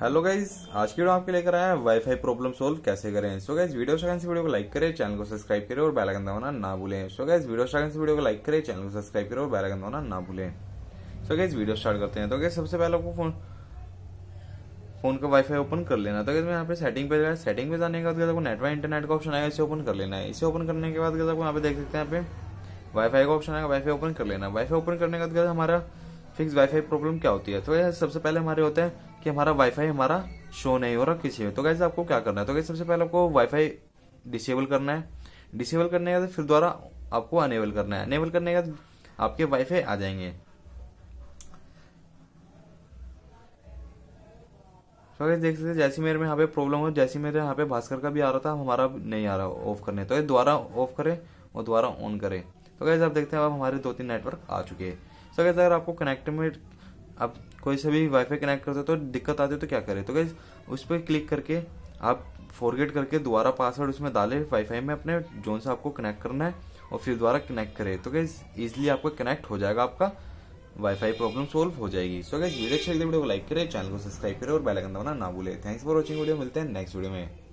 hello guys आज की video आपके लेकर आया है वाईफाई प्रॉब्लम सॉल्व कैसे करें सो गाइज वीडियो से वीडियो को लाइक करें चैनल को सब्सक्राइब करें और बेल आइकन दबाना ना भूलें सो गाइज वीडियो से वीडियो को लाइक करें चैनल को सब्सक्राइब करें और बेल आइकन दबाना ना भूलें सो गाइज वीडियो स्टार्ट करते हैं तो गाइज सबसे पहले आपको फोन फोन का वाईफाई ओपन कर लेना तो गाइज मैं यहाँ पे सेटिंग पे जाए सेटिंग पे जाने के बाद आपको नेटवर्क इंटरनेट का ऑप्शन आएगा इसे ओपन कर लेना है इसे ओपन करने के बाद आपको यहाँ पे देख सकते हैं यहाँ पे वाईफाई का ऑप्शन आएगा वाईफाई ओपन कर लेना वाईफाई ओपन करने के बाद हमारा फिक्स वाईफाई प्रॉब्लम क्या होती है तो सबसे पहले हमारे होते हैं कि हमारा वाईफाई हमारा शो नहीं हो रहा किसी में तो कैसे आपको क्या करना है तो कैसे सबसे पहले आपको वाईफाई डिसेबल करना है डिसेबल करने के बाद फिर दोबारा आपको अनेबल करना है अनेबल करने के बाद आपके वाईफाई आ जाएंगे तो अगर देख सकते हैं मेरे में यहाँ पे प्रॉब्लम हो मेरे यहाँ पे भास्कर का भी आ रहा था हमारा नहीं आ रहा ऑफ करने तो ये दोबारा ऑफ करें और दोबारा ऑन करें तो कैसे आप देखते हैं अब हमारे दो तीन नेटवर्क आ चुके हैं सो कैसे अगर आपको कनेक्ट में आप कोई से भी वाईफाई कनेक्ट करते हो तो दिक्कत आती है तो क्या करें तो गाइज उस पर क्लिक करके आप फॉरगेट करके दोबारा पासवर्ड उसमें डालें वाईफाई में अपने जोन से आपको कनेक्ट करना है और फिर दोबारा कनेक्ट करें तो गाइज इजिली आपको कनेक्ट हो जाएगा आपका वाईफाई प्रॉब्लम सोल्व हो जाएगी सो गाइज वीडियो अच्छी लगे तो वीडियो को लाइक करें चैनल को सब्सक्राइब करें और बेल आइकन दबाना ना भूलें थैंक्स फॉर वॉचिंग वीडियो मिलते हैं नेक्स्ट वीडियो में